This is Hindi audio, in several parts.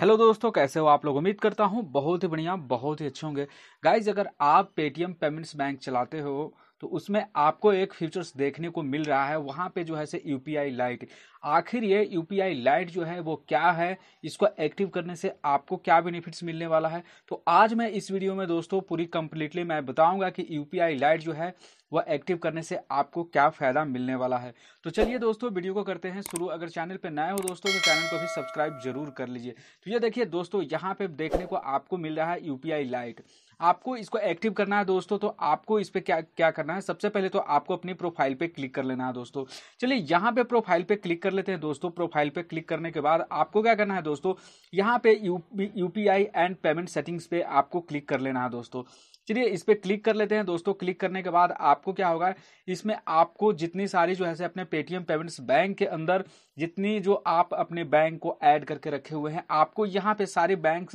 हेलो दोस्तों कैसे हो आप लोग उम्मीद करता हूँ बहुत ही बढ़िया बहुत ही अच्छे होंगे गाइज अगर आप पेटीएम पेमेंट्स बैंक चलाते हो तो उसमें आपको एक फ्यूचर्स देखने को मिल रहा है वहाँ पे जो है से यू लाइट आखिर ये यू लाइट जो है वो क्या है इसको एक्टिव करने से आपको क्या बेनिफिट्स मिलने वाला है तो आज मैं इस वीडियो में दोस्तों पूरी कंप्लीटली मैं बताऊंगा कि यू लाइट जो है वह एक्टिव करने से आपको क्या फ़ायदा मिलने वाला है तो चलिए दोस्तों वीडियो को करते हैं शुरू अगर चैनल पर नए हो दोस्तों तो चैनल को भी सब्सक्राइब जरूर कर लीजिए तो ये देखिए दोस्तों यहाँ पे देखने को आपको मिल रहा है यू लाइट आपको इसको एक्टिव करना है दोस्तों तो आपको इस पर क्या क्या करना है सबसे पहले तो आपको अपनी प्रोफाइल पे क्लिक कर लेना है दोस्तों चलिए यहाँ पे प्रोफाइल पे क्लिक कर लेते हैं दोस्तों प्रोफाइल पे क्लिक करने के बाद आपको क्या करना है दोस्तों यहाँ पे यू एंड पेमेंट सेटिंग्स पे आपको क्लिक कर लेना है दोस्तों चलिए इस पर क्लिक कर लेते हैं दोस्तों क्लिक करने के बाद आपको क्या होगा इसमें आपको जितनी सारी जो है से अपने पेटीएम पेमेंट्स बैंक के अंदर जितनी जो आप अपने बैंक को ऐड करके रखे हुए हैं आपको यहाँ पे सारे बैंक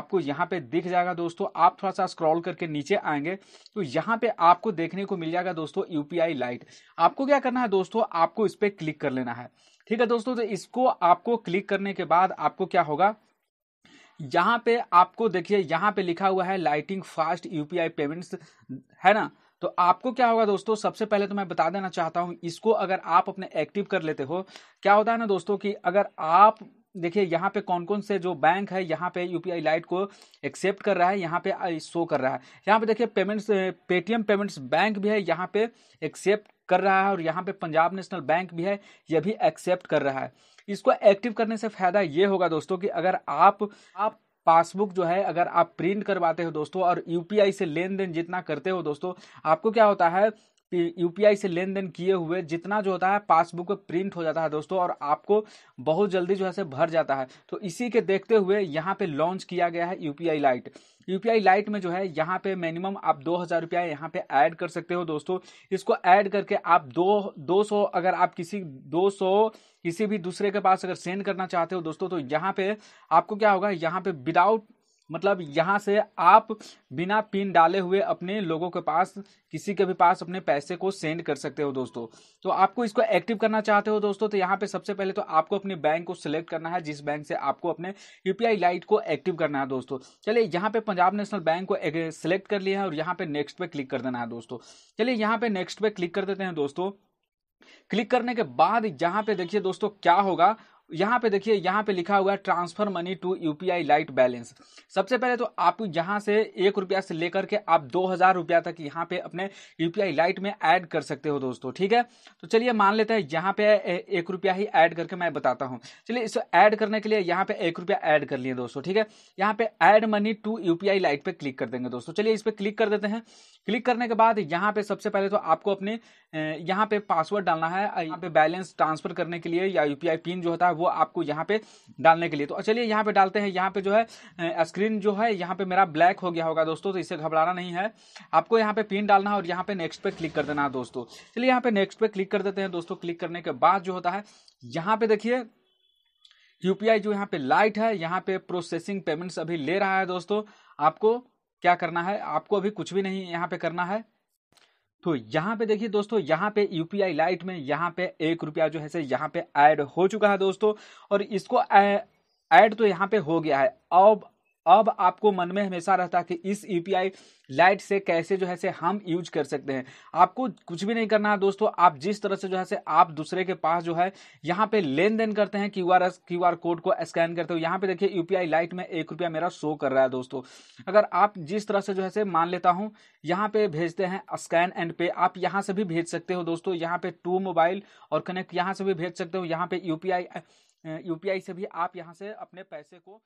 आपको यहाँ पे दिख जाएगा दोस्तों आप थोड़ा सा स्क्रॉल करके नीचे आएंगे तो यहाँ पे आपको देखने को मिल जाएगा दोस्तों यूपीआई लाइट आपको क्या करना है दोस्तों आपको इस पर क्लिक कर लेना है ठीक है दोस्तों तो इसको आपको क्लिक करने के बाद आपको क्या होगा यहाँ पे आपको देखिए यहाँ पे लिखा हुआ है लाइटिंग फास्ट यूपीआई पेमेंट्स है ना तो आपको क्या होगा दोस्तों सबसे पहले तो मैं बता देना चाहता हूँ इसको अगर आप अपने एक्टिव कर लेते हो क्या होता है ना दोस्तों कि अगर आप देखिए यहाँ पे कौन कौन से जो बैंक है यहाँ पे यूपीआई लाइट को एक्सेप्ट कर रहा है यहाँ पे शो कर रहा है यहाँ पे देखिए पेमेंट्स पेटीएम पेमेंट्स बैंक भी है यहाँ पे एक्सेप्ट कर रहा है और यहाँ पे पंजाब नेशनल बैंक भी है यह भी एक्सेप्ट कर रहा है इसको एक्टिव करने से फायदा ये होगा दोस्तों कि अगर आप आप पासबुक जो है अगर आप प्रिंट करवाते हो दोस्तों और यूपीआई से लेन देन जितना करते हो दोस्तों आपको क्या होता है यूपीआई से लेन देन किए हुए जितना जो होता है पासबुक में प्रिंट हो जाता है दोस्तों और आपको बहुत जल्दी जो है से भर जाता है तो इसी के देखते हुए यहाँ पे लॉन्च किया गया है यूपीआई लाइट यूपीआई लाइट में जो है यहाँ पे मिनिमम आप दो हज़ार रुपया यहाँ पे ऐड कर सकते हो दोस्तों इसको ऐड करके आप दो दो सौ अगर आप किसी दो सौ किसी भी दूसरे के पास अगर सेंड करना चाहते हो दोस्तों तो यहाँ पे आपको क्या होगा यहाँ पे विदाउट मतलब यहाँ से आप बिना पिन डाले हुए अपने लोगों के पास किसी के भी पास अपने पैसे को सेंड कर सकते हो दोस्तों तो आपको इसको एक्टिव करना चाहते हो दोस्तों तो यहाँ पे सबसे पहले तो आपको अपने बैंक को सिलेक्ट करना है जिस बैंक से आपको अपने यूपीआई लाइट को एक्टिव करना है दोस्तों चलिए यहाँ पे पंजाब नेशनल बैंक को सिलेक्ट कर लिया है और यहाँ पे नेक्स्ट पे क्लिक कर देना है दोस्तों चलिए यहाँ पे नेक्स्ट पे क्लिक कर देते हैं दोस्तों क्लिक करने के बाद यहाँ पे देखिए दोस्तों क्या होगा यहाँ पे देखिए यहाँ पे लिखा हुआ है transfer money to UPI lite balance सबसे पहले तो आप यहाँ से एक रुपया से लेकर के आप दो हजार रुपया तक यहाँ पे अपने यूपीआई लाइट में ऐड कर सकते हो दोस्तों ठीक है तो चलिए मान लेते हैं यहाँ पे एक रुपया ही ऐड करके मैं बताता हूँ चलिए इसे ऐड करने के लिए यहाँ पे एक रुपया ऐड कर लिए दोस्तों ठीक है यहाँ पे add money to UPI lite पे क्लिक कर देंगे दोस्तों चलिए इस पर क्लिक कर देते हैं क्लिक करने के बाद यहाँ पे सबसे पहले तो आपको अपने यहाँ पे पासवर्ड डालना है यहाँ पे बैलेंस ट्रांसफर करने के लिए या यूपीआई पिन जो होता है वो आपको यहाँ पे डालने के लिए तो चलिए यहाँ पे डालते हैं यहाँ पे जो है स्क्रीन जो है यहाँ पे मेरा ब्लैक हो गया होगा दोस्तों तो इसे घबराना नहीं है आपको यहाँ पे पिन डालना है और यहाँ पे नेक्स्ट पे क्लिक कर देना है दोस्तों चलिए यहाँ पे नेक्स्ट पे क्लिक कर देते हैं दोस्तों क्लिक करने के बाद जो होता है यहाँ पे देखिए यूपीआई जो यहाँ पे लाइट है यहाँ पे प्रोसेसिंग पेमेंट्स अभी ले रहा है दोस्तों आपको क्या करना है आपको अभी कुछ भी नहीं यहाँ पे करना है तो यहाँ पे देखिए दोस्तों यहाँ पे यूपीआई लाइट में यहाँ पे एक रुपया जो है से यहाँ पे ऐड हो चुका है दोस्तों और इसको ऐड तो यहाँ पे हो गया है अब अब आपको मन में हमेशा रहता है कि इस यूपीआई e लाइट से कैसे जो है से हम यूज कर सकते हैं आपको कुछ भी नहीं करना है दोस्तों आप जिस तरह से जो है से आप दूसरे के पास जो है यहाँ पे लेन देन करते हैं Q R Q R code को स्कैन करते हो यहाँ पे देखिए यूपीआई e लाइट में एक रुपया मेरा शो कर रहा है दोस्तों अगर आप जिस तरह से जो है से मान लेता हूँ यहाँ पे भेजते हैं स्कैन एंड पे आप यहाँ से भी भेज सकते हो दोस्तों यहाँ पे टू मोबाइल और कनेक्ट यहाँ से भी भेज सकते हो यहाँ पे यूपीआई यूपीआई से भी आप यहाँ से अपने पैसे को